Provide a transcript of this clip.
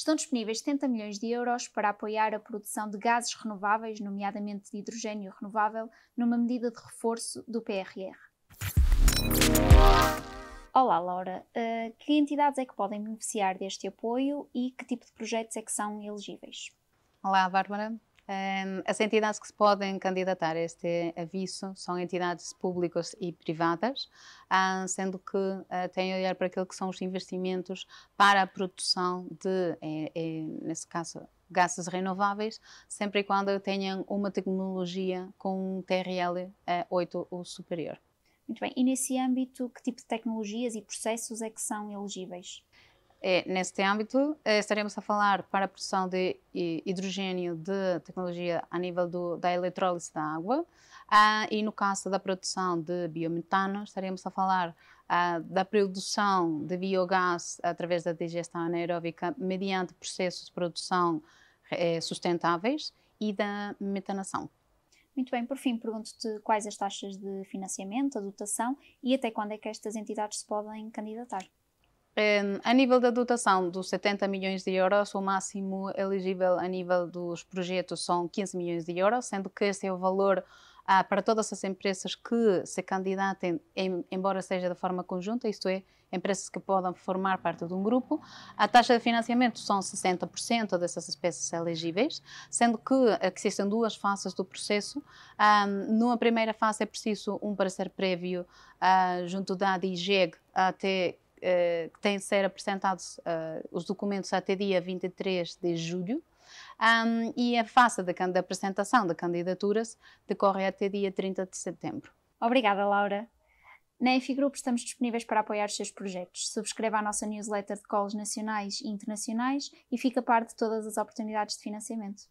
estão disponíveis 70 milhões de euros para apoiar a produção de gases renováveis, nomeadamente de hidrogênio renovável, numa medida de reforço do PRR. Olá, Laura. Uh, que entidades é que podem beneficiar deste apoio e que tipo de projetos é que são elegíveis? Olá, Bárbara. Um, ehm, as entidades que se podem candidatar a este aviso são entidades públicas e privadas, ah, sendo que uh, têm a olhar para aquilo que são os investimentos para a produção de, é, é, nesse caso, gases renováveis, sempre e quando tenham uma tecnologia com um TRL 8 ah, ou superior. Muito bem, e nesse âmbito, que tipo de tecnologias e processos é que são elegíveis? É, neste âmbito, eh, estaremos a falar para a produção de hidrogênio de tecnologia a nível do, da eletrólise da água ah, e no caso da produção de biometano, estaremos a falar ah, da produção de biogás através da digestão anaeróbica mediante processos de produção eh, sustentáveis e da metanação. Muito bem, por fim, pergunto-te quais as taxas de financiamento, a dotação e até quando é que estas entidades se podem candidatar a nível da dotação dos 70 milhões de euros, o máximo elegível a nível dos projetos são 15 milhões de euros, sendo que esse é o valor ah, para todas as empresas que se candidatem, embora seja de forma conjunta, isto é, empresas que podem formar parte de um grupo. A taxa de financiamento são 60% dessas espécies elegíveis, sendo que existem duas fases do processo. Ah, numa primeira fase é preciso um parecer prévio ah, junto da DIGEG até que eh, têm de ser apresentados uh, os documentos até dia 23 de julho um, e a fase da, apresentação de candidaturas decorre até dia 30 de setembro. Obrigada, Laura. Na EFI Group estamos disponíveis para apoiar os seus projetos. Subscreva a nossa newsletter de colos nacionais e internacionais e fica a par de todas as oportunidades de financiamento.